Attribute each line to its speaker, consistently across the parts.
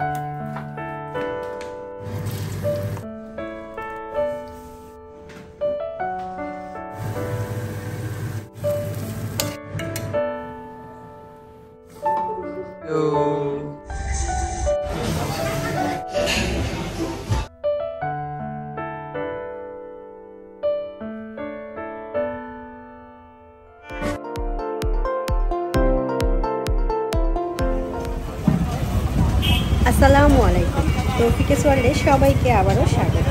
Speaker 1: thank you আসসালামু আলাইকুম তৌফিকেস ওয়ার্ল্ডে সবাইকে আবারও স্বাগত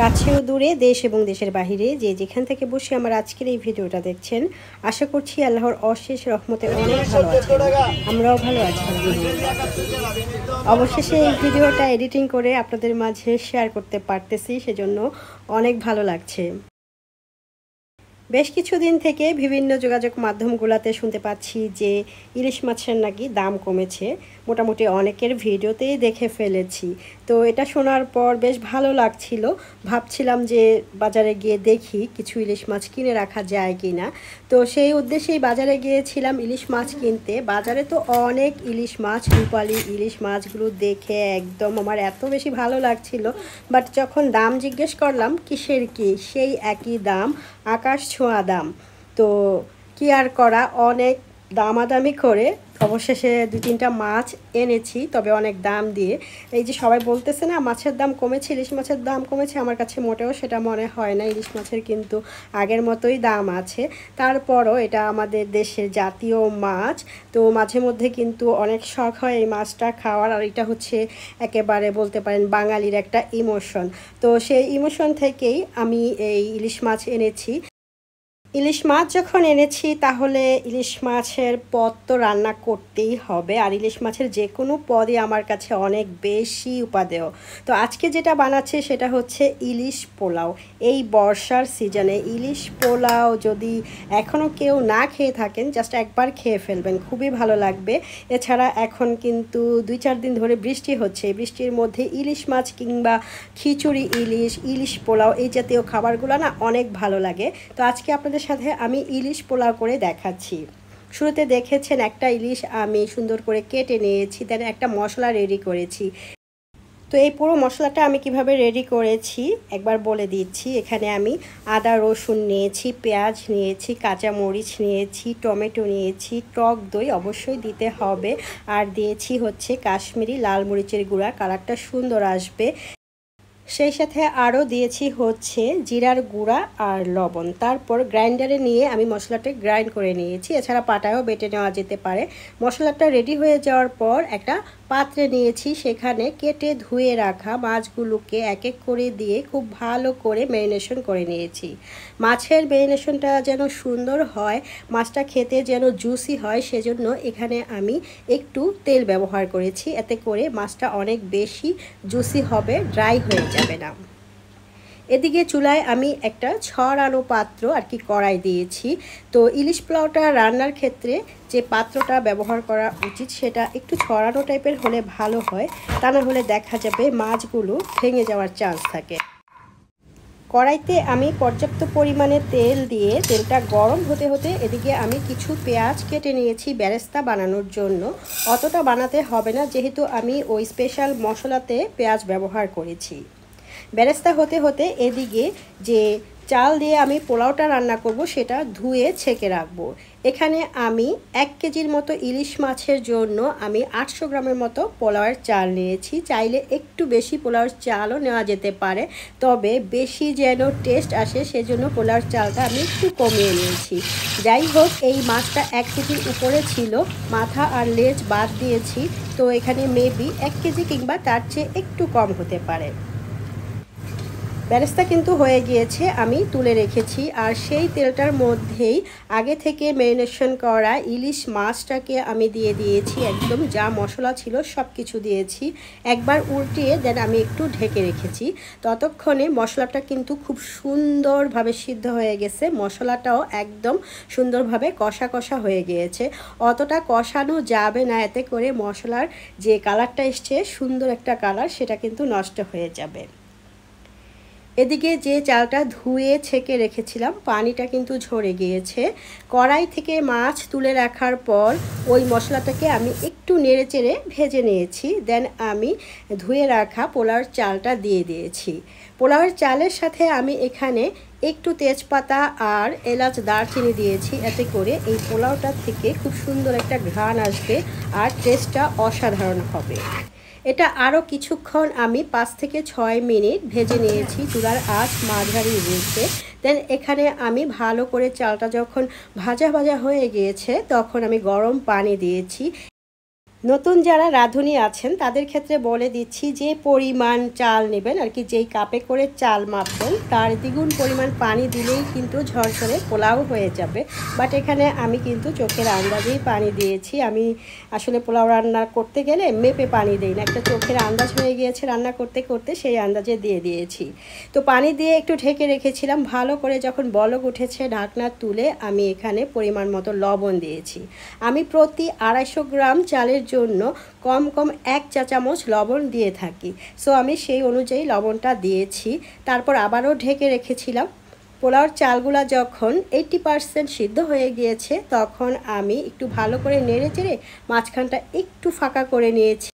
Speaker 1: কাছেও দূরে দেশ এবং দেশের বাহিরে যে যেখান থেকে বসে আমার আজকের এই ভিডিওটা দেখছেন আশা করছি আল্লাহর অশেষ রহমতে অনেক ভালো আছে আমরাও ভালো আছি অবশেষে এই ভিডিওটা এডিটিং করে আপনাদের মাঝে শেয়ার করতে পারতেছি সেজন্য অনেক ভালো লাগছে বেশ কিছুদিন থেকে বিভিন্ন যোগাযোগ মাধ্যমগুলোতে শুনতে পাচ্ছি যে ইলিশ মাছের নাকি দাম কমেছে মোটামুটি অনেকের ভিডিওতেই দেখে ফেলেছি তো এটা শোনার পর বেশ ভালো লাগছিল ভাবছিলাম যে বাজারে গিয়ে দেখি কিছু ইলিশ মাছ কিনে রাখা যায় কি না তো সেই উদ্দেশ্যেই বাজারে গিয়েছিলাম ইলিশ মাছ কিনতে বাজারে তো অনেক ইলিশ মাছ রূপালি ইলিশ মাছগুলো দেখে একদম আমার এত বেশি ভালো লাগছিল বাট যখন দাম জিজ্ঞেস করলাম কিসের কি সেই একই দাম আকাশ ছোঁয়া দাম তো কি আর করা অনেক দামাদামি করে অবশেষে দু তিনটা মাছ এনেছি তবে অনেক দাম দিয়ে এই যে সবাই বলতেছে না মাছের দাম কমেছে ইলিশ মাছের দাম কমেছে আমার কাছে মোটেও সেটা মনে হয় না ইলিশ মাছের কিন্তু আগের মতোই দাম আছে তারপরও এটা আমাদের দেশের জাতীয় মাছ তো মাঝে মধ্যে কিন্তু অনেক শখ হয় এই মাছটা খাওয়ার আর এটা হচ্ছে একেবারে বলতে পারেন বাঙালির একটা ইমোশন তো সেই ইমোশন থেকেই আমি এই ইলিশ মাছ এনেছি ইলিশ মাছ যখন এনেছি তাহলে ইলিশ মাছের পদ তো রান্না করতেই হবে আর ইলিশ মাছের যে কোনো পদই আমার কাছে অনেক বেশি উপাদেয় তো আজকে যেটা বানাচ্ছে সেটা হচ্ছে ইলিশ পোলাও এই বর্ষার সিজনে ইলিশ পোলাও যদি এখনও কেউ না খেয়ে থাকেন জাস্ট একবার খেয়ে ফেলবেন খুবই ভালো লাগবে এছাড়া এখন কিন্তু দুই চার দিন ধরে বৃষ্টি হচ্ছে বৃষ্টির মধ্যে ইলিশ মাছ কিংবা খিচুড়ি ইলিশ ইলিশ পোলাও এই জাতীয় খাবারগুলো না অনেক ভালো লাগে তো আজকে আপনাদের আপনাদের সাথে আমি ইলিশ পোলাও করে দেখাচ্ছি শুরুতে দেখেছেন একটা ইলিশ আমি সুন্দর করে কেটে নিয়েছি দেন একটা মশলা রেডি করেছি তো এই পুরো মশলাটা আমি কিভাবে রেডি করেছি একবার বলে দিচ্ছি এখানে আমি আদা রসুন নিয়েছি পেঁয়াজ নিয়েছি কাঁচা মরিচ নিয়েছি টমেটো নিয়েছি টক দই অবশ্যই দিতে হবে আর দিয়েছি হচ্ছে কাশ্মীরি লাল মরিচের গুঁড়া কালারটা সুন্দর আসবে সেই সাথে আরও দিয়েছি হচ্ছে জিরার গুঁড়া আর লবণ তারপর গ্রাইন্ডারে নিয়ে আমি মশলাটা গ্রাইন্ড করে নিয়েছি এছাড়া পাটায়ও বেটে নেওয়া যেতে পারে মশলাটা রেডি হয়ে যাওয়ার পর একটা পাত্রে নিয়েছি সেখানে কেটে ধুয়ে রাখা মাছগুলোকে এক এক করে দিয়ে খুব ভালো করে ম্যারিনেশন করে নিয়েছি মাছের ম্যারিনেশনটা যেন সুন্দর হয় মাছটা খেতে যেন জুসি হয় সেজন্য এখানে আমি একটু তেল ব্যবহার করেছি এতে করে মাছটা অনেক বেশি জুসি হবে ড্রাই হয়ে যায় যাবে না এদিকে চুলায় আমি একটা ছড়ানো পাত্র আর কি কড়াই দিয়েছি তো ইলিশ পোলাওটা রান্নার ক্ষেত্রে যে পাত্রটা ব্যবহার করা উচিত সেটা একটু ছড়ানো টাইপের হলে ভালো হয় তা না হলে দেখা যাবে মাছগুলো ভেঙে যাওয়ার চান্স থাকে কড়াইতে আমি পর্যাপ্ত পরিমাণে তেল দিয়ে তেলটা গরম হতে হতে এদিকে আমি কিছু পেঁয়াজ কেটে নিয়েছি ব্যারেস্তা বানানোর জন্য অতটা বানাতে হবে না যেহেতু আমি ওই স্পেশাল মশলাতে পেঁয়াজ ব্যবহার করেছি ব্যারেস্তা হতে হতে এদিকে যে চাল দিয়ে আমি পোলাওটা রান্না করব সেটা ধুয়ে ছেঁকে রাখবো এখানে আমি এক কেজির মতো ইলিশ মাছের জন্য আমি আটশো গ্রামের মতো পোলাওয়ের চাল নিয়েছি চাইলে একটু বেশি পোলাওয়ের চালও নেওয়া যেতে পারে তবে বেশি যেন টেস্ট আসে সেজন্য পোলাওয়ের চালটা আমি একটু কমিয়ে নিয়েছি যাই হোক এই মাছটা এক কেজির উপরে ছিল মাথা আর লেজ বাদ দিয়েছি তো এখানে মেবি এক কেজি কিংবা তার চেয়ে একটু কম হতে পারে ব্যারেস্তা কিন্তু হয়ে গিয়েছে আমি তুলে রেখেছি আর সেই তেলটার মধ্যেই আগে থেকে ম্যারিনেশন করা ইলিশ মাছটাকে আমি দিয়ে দিয়েছি একদম যা মশলা ছিল সব কিছু দিয়েছি একবার উল্টিয়ে দেন আমি একটু ঢেকে রেখেছি ততক্ষণে মশলাটা কিন্তু খুব সুন্দরভাবে সিদ্ধ হয়ে গেছে মশলাটাও একদম সুন্দরভাবে কষা কষা হয়ে গিয়েছে অতটা কষানো যাবে না এতে করে মশলার যে কালারটা এসছে সুন্দর একটা কালার সেটা কিন্তু নষ্ট হয়ে যাবে এদিকে যে চালটা ধুয়ে ছেঁকে রেখেছিলাম পানিটা কিন্তু ঝরে গিয়েছে কড়াই থেকে মাছ তুলে রাখার পর ওই মশলাটাকে আমি একটু নেড়ে চেড়ে ভেজে নিয়েছি দেন আমি ধুয়ে রাখা পোলাওর চালটা দিয়ে দিয়েছি পোলাওয়ের চালের সাথে আমি এখানে একটু তেজপাতা আর এলাচ দারচিনি দিয়েছি এতে করে এই পোলাওটা থেকে খুব সুন্দর একটা ঘ্রাণ আসবে আর টেস্টটা অসাধারণ হবে এটা আরও কিছুক্ষণ আমি পাঁচ থেকে ছয় মিনিট ভেজে নিয়েছি চুলার আঁচ মাঝারি রয়েছে দেন এখানে আমি ভালো করে চালটা যখন ভাজা ভাজা হয়ে গিয়েছে তখন আমি গরম পানি দিয়েছি নতুন যারা রাঁধুনি আছেন তাদের ক্ষেত্রে বলে দিচ্ছি যে পরিমাণ চাল নেবেন আর কি যেই কাপে করে চাল মাপবেন তার দ্বিগুণ পরিমাণ পানি দিলেই কিন্তু ঝরঝরে পোলাও হয়ে যাবে বাট এখানে আমি কিন্তু চোখের আন্দাজেই পানি দিয়েছি আমি আসলে পোলাও রান্না করতে গেলে মেপে পানি দিই না একটা চোখের আন্দাজ হয়ে গিয়েছে রান্না করতে করতে সেই আন্দাজে দিয়ে দিয়েছি তো পানি দিয়ে একটু ঢেকে রেখেছিলাম ভালো করে যখন বলক উঠেছে ঢাকনা তুলে আমি এখানে পরিমাণ মতো লবণ দিয়েছি আমি প্রতি আড়াইশো গ্রাম চালের জন্য কম কম এক চা চামচ লবণ দিয়ে থাকি সো আমি সেই অনুযায়ী লবণটা দিয়েছি তারপর আবারও ঢেকে রেখেছিলাম পোলাওর চালগুলা যখন এইটটি পারসেন্ট সিদ্ধ হয়ে গিয়েছে তখন আমি একটু ভালো করে নেড়ে চেড়ে মাঝখানটা একটু ফাঁকা করে নিয়েছি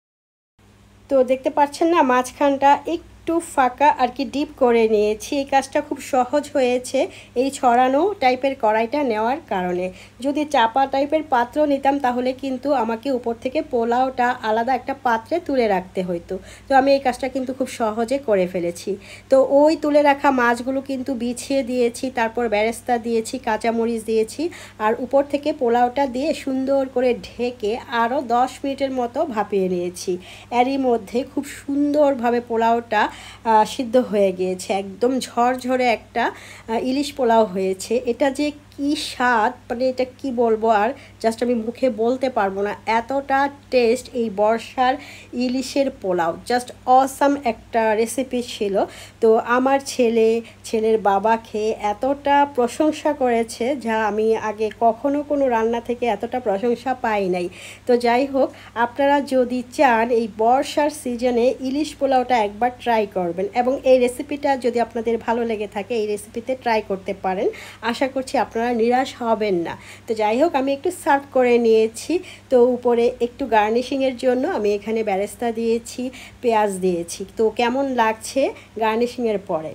Speaker 1: তো দেখতে পাচ্ছেন না মাঝখানটা একটু একটু ফাঁকা আর কি ডিপ করে নিয়েছি এই কাজটা খুব সহজ হয়েছে এই ছড়ানো টাইপের কড়াইটা নেওয়ার কারণে যদি চাপা টাইপের পাত্র নিতাম তাহলে কিন্তু আমাকে উপর থেকে পোলাওটা আলাদা একটা পাত্রে তুলে রাখতে হইতো তো আমি এই কাজটা কিন্তু খুব সহজে করে ফেলেছি তো ওই তুলে রাখা মাছগুলো কিন্তু বিছিয়ে দিয়েছি তারপর ব্যারেস্তা দিয়েছি কাঁচামরিচ দিয়েছি আর উপর থেকে পোলাওটা দিয়ে সুন্দর করে ঢেকে আরও দশ মিনিটের মতো ভাপিয়ে নিয়েছি এরই মধ্যে খুব সুন্দরভাবে পোলাওটা সিদ্ধ হয়ে গিয়েছে একদম ঝরঝরে একটা ইলিশ পোলাও হয়েছে এটা যে কি স্বাদ মানে এটা কি বলবো আর জাস্ট আমি মুখে বলতে পারবো না এতটা টেস্ট এই বর্ষার ইলিশের পোলাও জাস্ট অসাম একটা রেসিপি ছিল তো আমার ছেলে ছেলের বাবা খেয়ে এতটা প্রশংসা করেছে যা আমি আগে কখনো কোনো রান্না থেকে এতটা প্রশংসা পাই নাই তো যাই হোক আপনারা যদি চান এই বর্ষার সিজনে ইলিশ পোলাওটা একবার ট্রাই করবেন এবং এই রেসিপিটা যদি আপনাদের ভালো লেগে থাকে এই রেসিপিতে ট্রাই করতে পারেন আশা করছি আপনারা আপনারা নিরাশ হবেন না তো যাই হোক আমি একটু সার্ভ করে নিয়েছি তো উপরে একটু গার্নিশিংয়ের জন্য আমি এখানে ব্যারেস্তা দিয়েছি পেঁয়াজ দিয়েছি তো কেমন লাগছে গার্নিশিংয়ের পরে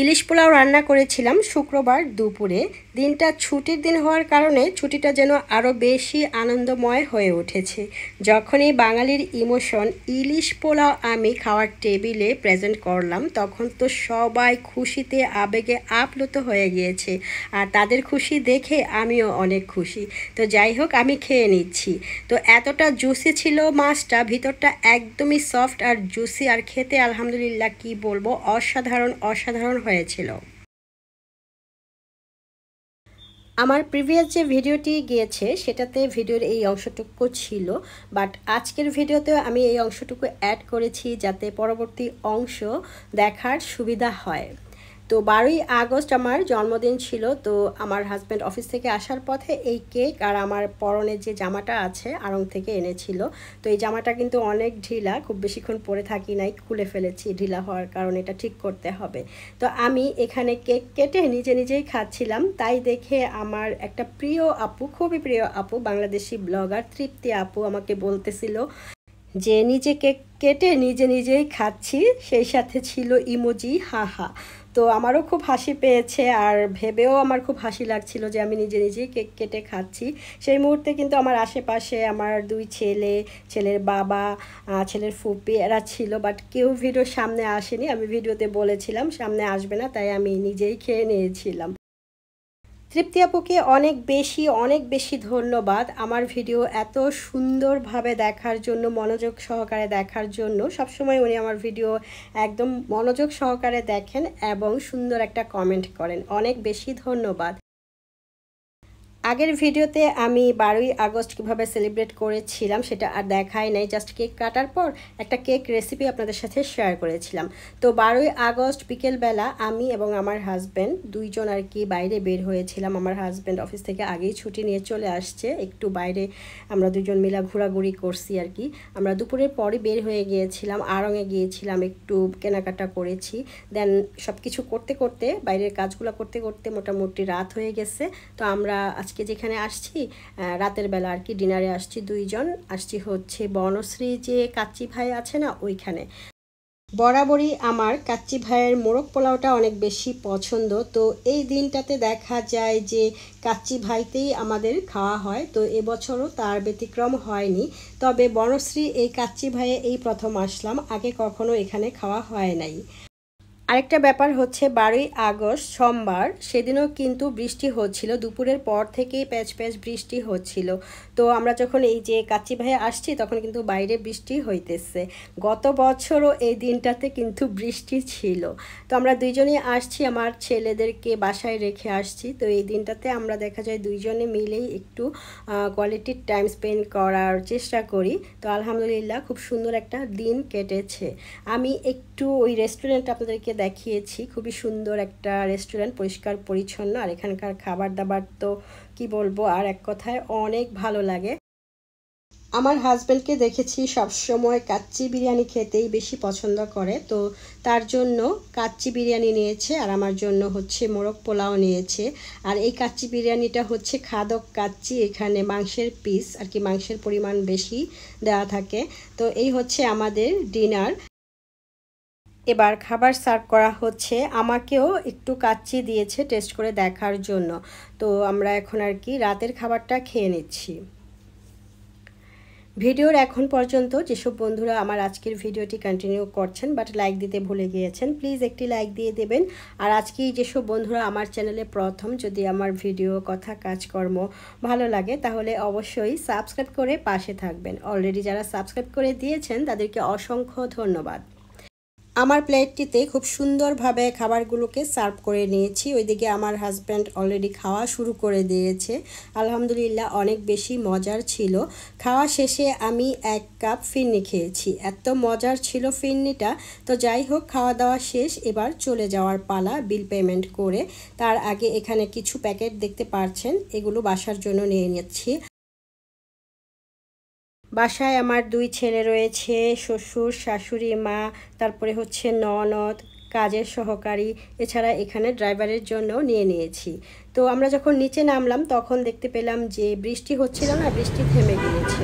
Speaker 1: ইলিশ পোলাও রান্না করেছিলাম শুক্রবার দুপুরে দিনটা ছুটির দিন হওয়ার কারণে ছুটিটা যেন আরও বেশি আনন্দময় হয়ে উঠেছে যখনই বাঙালির ইমোশন ইলিশ পোলাও আমি খাওয়ার টেবিলে প্রেজেন্ট করলাম তখন তো সবাই খুশিতে আবেগে আপ্লুত হয়ে গিয়েছে আর তাদের খুশি দেখে আমিও অনেক খুশি তো যাই হোক আমি খেয়ে নিচ্ছি তো এতটা জুসি ছিল মাছটা ভিতরটা একদমই সফট আর জুসি আর খেতে আলহামদুলিল্লাহ কি বলবো অসাধারণ অসাধারণ হয়েছিল আমার প্রিভিয়াস যে ভিডিওটি গিয়েছে সেটাতে ভিডিওর এই অংশটুকু ছিল বাট আজকের ভিডিওতেও আমি এই অংশটুকু অ্যাড করেছি যাতে পরবর্তী অংশ দেখার সুবিধা হয় তো বারোই আগস্ট আমার জন্মদিন ছিল তো আমার হাজব্যান্ড অফিস থেকে আসার পথে এই কেক আর আমার পরনের যে জামাটা আছে আড়ং থেকে এনেছিল তো এই জামাটা কিন্তু অনেক ঢিলা খুব বেশিক্ষণ পরে থাকি নাই খুলে ফেলেছি ঢিলা হওয়ার কারণে এটা ঠিক করতে হবে তো আমি এখানে কেক কেটে নিজে নিজেই খাচ্ছিলাম তাই দেখে আমার একটা প্রিয় আপু খুবই প্রিয় আপু বাংলাদেশি ব্লগার তৃপ্তি আপু আমাকে বলতেছিল যে নিজে কেক কেটে নিজে নিজেই খাচ্ছি সেই সাথে ছিল ইমোজি হাহা তো আমারও খুব হাসি পেয়েছে আর ভেবেও আমার খুব হাসি লাগছিল যে আমি নিজে নিজেই কেক কেটে খাচ্ছি সেই মুহূর্তে কিন্তু আমার আশেপাশে আমার দুই ছেলে ছেলের বাবা ছেলের ফুপি এরা ছিল বাট কেউ ভিডিও সামনে আসেনি আমি ভিডিওতে বলেছিলাম সামনে আসবে না তাই আমি নিজেই খেয়ে নিয়েছিলাম তৃপ্তি আপুকে অনেক বেশি অনেক বেশি ধন্যবাদ আমার ভিডিও এত সুন্দরভাবে দেখার জন্য মনোযোগ সহকারে দেখার জন্য সবসময় উনি আমার ভিডিও একদম মনোযোগ সহকারে দেখেন এবং সুন্দর একটা কমেন্ট করেন অনেক বেশি ধন্যবাদ আগের ভিডিওতে আমি বারোই আগস্ট কীভাবে সেলিব্রেট করেছিলাম সেটা আর দেখাই নাই জাস্ট কেক কাটার পর একটা কেক রেসিপি আপনাদের সাথে শেয়ার করেছিলাম তো বারোই আগস্ট বিকেলবেলা আমি এবং আমার হাজব্যান্ড দুইজন আর কি বাইরে বের হয়েছিলাম আমার হাজব্যান্ড অফিস থেকে আগেই ছুটি নিয়ে চলে আসছে একটু বাইরে আমরা দুজন মিলা ঘোরাঘুরি করছি আর কি আমরা দুপুরের পরে বের হয়ে গিয়েছিলাম আরঙে গিয়েছিলাম একটু কেনাকাটা করেছি দেন সব কিছু করতে করতে বাইরের কাজগুলো করতে করতে মোটামুটি রাত হয়ে গেছে তো আমরা আজকে আজকে যেখানে আসছি রাতের বেলা আর কি ডিনারে আসছি দুইজন আসছি হচ্ছে বনশ্রী যে কাচ্চি ভাই আছে না ওইখানে বরাবরই আমার কাচ্চি ভাইয়ের মোরগ পোলাওটা অনেক বেশি পছন্দ তো এই দিনটাতে দেখা যায় যে কাচ্চি ভাইতেই আমাদের খাওয়া হয় তো এবছরও তার ব্যতিক্রম হয়নি তবে বনশ্রী এই কাচ্চি ভাইয়ে এই প্রথম আসলাম আগে কখনো এখানে খাওয়া হয় নাই আরেকটা ব্যাপার হচ্ছে বারোই আগস্ট সোমবার সেদিনও কিন্তু বৃষ্টি হচ্ছিল দুপুরের পর থেকেই প্যাচ প্যাচ বৃষ্টি হচ্ছিল তো আমরা যখন এই যে কাচ্চি ভাই আসছি তখন কিন্তু বাইরে বৃষ্টি হইতেছে গত বছরও এই দিনটাতে কিন্তু বৃষ্টি ছিল তো আমরা দুইজনেই আসছি আমার ছেলেদেরকে বাসায় রেখে আসছি তো এই দিনটাতে আমরা দেখা যায় দুইজনে মিলেই একটু কোয়ালিটির টাইম স্পেন্ড করার চেষ্টা করি তো আলহামদুলিল্লাহ খুব সুন্দর একটা দিন কেটেছে আমি একটু ওই রেস্টুরেন্ট আপনাদেরকে দেখিয়েছি খুবই সুন্দর একটা রেস্টুরেন্ট পরিষ্কার পরিচ্ছন্ন আর এখানকার খাবার দাবার তো কি বলবো আর এক কথায় অনেক ভালো লাগে আমার হাজব্যান্ডকে দেখেছি সবসময় কাচ্চি বিরিয়ানি খেতেই বেশি পছন্দ করে তো তার জন্য কাচ্চি বিরিয়ানি নিয়েছে আর আমার জন্য হচ্ছে মোরগ পোলাও নিয়েছে আর এই কাচ্চি বিরিয়ানিটা হচ্ছে খাদক কাচ্চি এখানে মাংসের পিস আর কি মাংসের পরিমাণ বেশি দেওয়া থাকে তো এই হচ্ছে আমাদের ডিনার এবার খাবার সার্ভ করা হচ্ছে আমাকেও একটু কাচ্চি দিয়েছে টেস্ট করে দেখার জন্য তো আমরা এখন আর কি রাতের খাবারটা খেয়ে নিচ্ছি ভিডিওর এখন পর্যন্ত যেসব বন্ধুরা আমার আজকের ভিডিওটি কন্টিনিউ করছেন বাট লাইক দিতে ভুলে গিয়েছেন প্লিজ একটি লাইক দিয়ে দেবেন আর আজকে যেসব বন্ধুরা আমার চ্যানেলে প্রথম যদি আমার ভিডিও কথা কাজকর্ম ভালো লাগে তাহলে অবশ্যই সাবস্ক্রাইব করে পাশে থাকবেন অলরেডি যারা সাবস্ক্রাইব করে দিয়েছেন তাদেরকে অসংখ্য ধন্যবাদ আমার প্লেটটিতে খুব সুন্দরভাবে খাবারগুলোকে সার্ভ করে নিয়েছি ওইদিকে আমার হাজব্যান্ড অলরেডি খাওয়া শুরু করে দিয়েছে আলহামদুলিল্লাহ অনেক বেশি মজার ছিল খাওয়া শেষে আমি এক কাপ ফিরনি খেয়েছি এত মজার ছিল ফিরনিটা তো যাই হোক খাওয়া দাওয়া শেষ এবার চলে যাওয়ার পালা বিল পেমেন্ট করে তার আগে এখানে কিছু প্যাকেট দেখতে পারছেন এগুলো বাসার জন্য নিয়ে নিচ্ছি বাসায় আমার দুই ছেলে রয়েছে শ্বশুর শাশুড়ি মা তারপরে হচ্ছে ননদ কাজের সহকারী এছাড়া এখানে ড্রাইভারের জন্য নিয়ে নিয়েছি তো আমরা যখন নিচে নামলাম তখন দেখতে পেলাম যে বৃষ্টি হচ্ছিল না বৃষ্টি থেমে গিয়েছে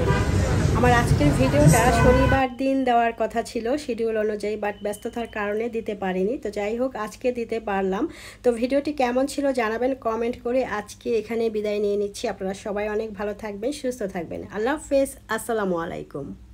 Speaker 1: আমার আজকের ভিডিওটা শনিবার দিন দেওয়ার কথা ছিল শিডিউল অনুযায়ী বাট ব্যস্ততার কারণে দিতে পারিনি তো যাই হোক আজকে দিতে পারলাম তো ভিডিওটি কেমন ছিল জানাবেন কমেন্ট করে আজকে এখানে বিদায় নিয়ে নিচ্ছি আপনারা সবাই অনেক ভালো থাকবেন সুস্থ থাকবেন আল্লাহ হাফেজ আসসালামু আলাইকুম